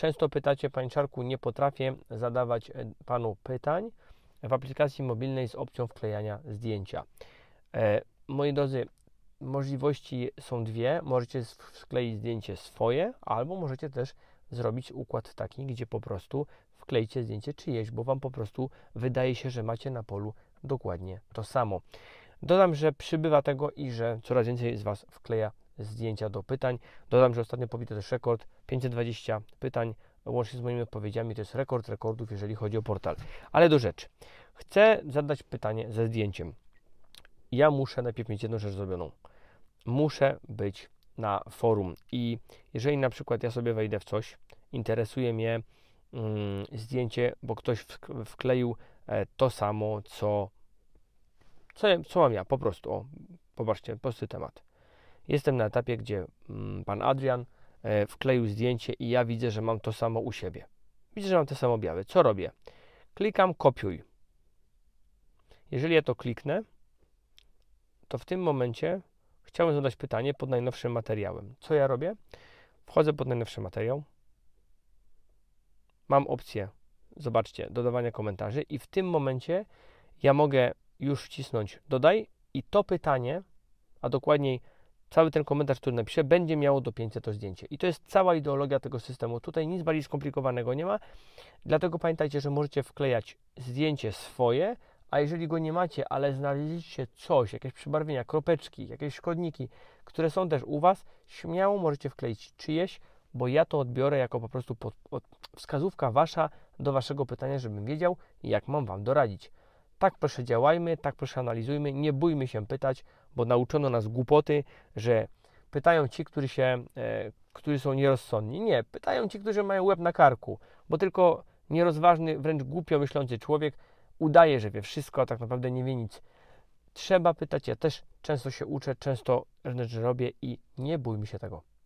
Często pytacie, Panie Czarku, nie potrafię zadawać e, Panu pytań w aplikacji mobilnej z opcją wklejania zdjęcia. E, moi drodzy, możliwości są dwie. Możecie wkleić zdjęcie swoje, albo możecie też zrobić układ taki, gdzie po prostu wklejcie zdjęcie czyjeś, bo Wam po prostu wydaje się, że macie na polu dokładnie to samo. Dodam, że przybywa tego i że coraz więcej z Was wkleja zdjęcia do pytań. Dodam, że ostatnio pobity też rekord 520 pytań łącznie z moimi odpowiedziami. To jest rekord rekordów, jeżeli chodzi o portal. Ale do rzeczy. Chcę zadać pytanie ze zdjęciem. Ja muszę najpierw mieć jedną rzecz zrobioną. Muszę być na forum i jeżeli na przykład ja sobie wejdę w coś, interesuje mnie mm, zdjęcie, bo ktoś wkleił e, to samo, co, co, co mam ja, po prostu. O, popatrzcie, prosty temat. Jestem na etapie, gdzie mm, pan Adrian e, wkleił zdjęcie i ja widzę, że mam to samo u siebie. Widzę, że mam te same objawy. Co robię? Klikam kopiuj. Jeżeli ja to kliknę, to w tym momencie chciałbym zadać pytanie pod najnowszym materiałem. Co ja robię? Wchodzę pod najnowszy materiał. Mam opcję, zobaczcie, dodawania komentarzy i w tym momencie ja mogę już wcisnąć dodaj i to pytanie, a dokładniej cały ten komentarz, który napiszę, będzie miało do 500 to zdjęcie. I to jest cała ideologia tego systemu. Tutaj nic bardziej skomplikowanego nie ma. Dlatego pamiętajcie, że możecie wklejać zdjęcie swoje, a jeżeli go nie macie, ale znaleźliście coś, jakieś przybarwienia, kropeczki, jakieś szkodniki, które są też u Was, śmiało możecie wkleić czyjeś, bo ja to odbiorę jako po prostu pod, pod wskazówka Wasza do Waszego pytania, żebym wiedział, jak mam Wam doradzić. Tak proszę działajmy, tak proszę analizujmy, nie bójmy się pytać, bo nauczono nas głupoty, że pytają ci, którzy, się, e, którzy są nierozsądni. Nie, pytają ci, którzy mają łeb na karku, bo tylko nierozważny, wręcz głupio myślący człowiek udaje, że wie wszystko, a tak naprawdę nie wie nic. Trzeba pytać. Ja też często się uczę, często rzeczy robię i nie bójmy się tego.